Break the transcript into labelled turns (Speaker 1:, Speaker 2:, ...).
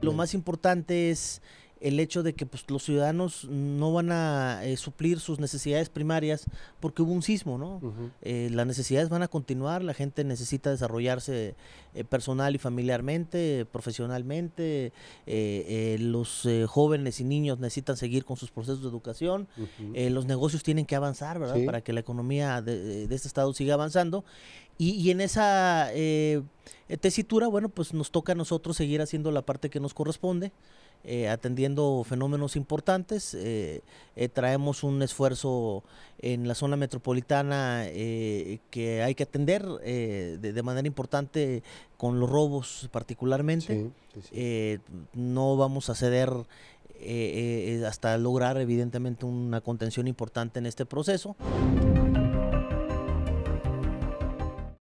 Speaker 1: Lo más importante es el hecho de que pues, los ciudadanos no van a eh, suplir sus necesidades primarias porque hubo un sismo, ¿no? Eh, las necesidades van a continuar, la gente necesita desarrollarse eh, personal y familiarmente, profesionalmente, los jóvenes y niños necesitan seguir con sus procesos de educación, los negocios tienen que avanzar, ¿verdad? Para que la economía de este estado siga avanzando y, en esa eh, eh, tesitura, bueno, pues nos toca a nosotros seguir haciendo la parte que nos corresponde. Eh, atendiendo fenómenos importantes. traemos un esfuerzo en la zona metropolitana que hay que atender de, manera importante con los robos particularmente. no vamos a ceder hasta lograr evidentemente una contención importante en este proceso.